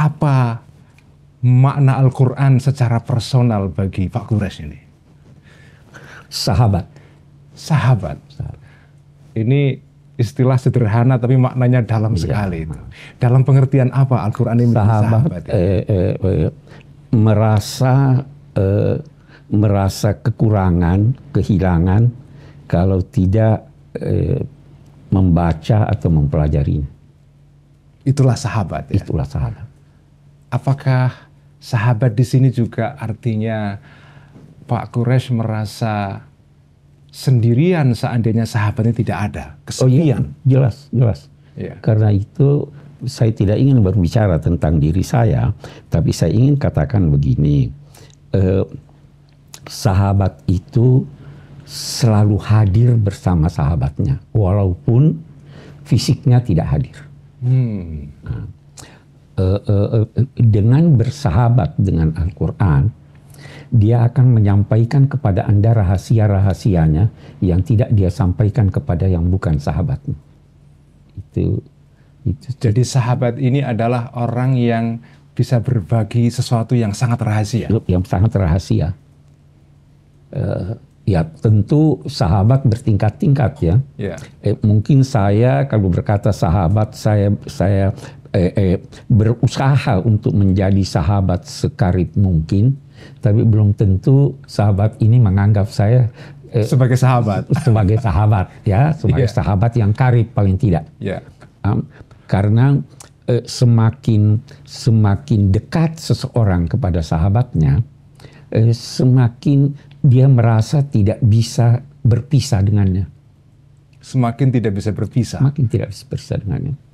apa makna Al-Quran secara personal bagi Pak Kures ini? Sahabat. Sahabat. Ini istilah sederhana tapi maknanya dalam iya. sekali itu. Dalam pengertian apa Al-Quran ini sahabat? sahabat ya? eh, eh, eh, merasa eh, merasa kekurangan, kehilangan kalau tidak eh, membaca atau mempelajarinya. Itulah sahabat ya. Itulah sahabat apakah sahabat di sini juga artinya Pak Kuresh merasa sendirian seandainya sahabatnya tidak ada, kesepian. Oh, iya. Jelas, jelas. Yeah. Karena itu saya tidak ingin berbicara tentang diri saya, tapi saya ingin katakan begini, eh, sahabat itu selalu hadir bersama sahabatnya, walaupun fisiknya tidak hadir. Hmm. Nah, uh, uh, dengan bersahabat dengan Al-Quran, dia akan menyampaikan kepada Anda rahasia-rahasianya yang tidak dia sampaikan kepada yang bukan sahabat. Itu, itu. Jadi sahabat ini adalah orang yang bisa berbagi sesuatu yang sangat rahasia. Yang sangat rahasia. Uh, ya tentu sahabat bertingkat-tingkat ya. Yeah. Eh, mungkin saya kalau berkata sahabat saya saya eh, eh, berusaha untuk menjadi sahabat sekarib mungkin, tapi belum tentu sahabat ini menganggap saya eh, sebagai sahabat. Sebagai sahabat, ya, sebagai yeah. sahabat yang karib paling tidak. Yeah. Um, karena eh, semakin semakin dekat seseorang kepada sahabatnya, eh, semakin dia merasa tidak bisa berpisah dengannya. Semakin tidak bisa berpisah. Semakin tidak bisa berpisah dengannya.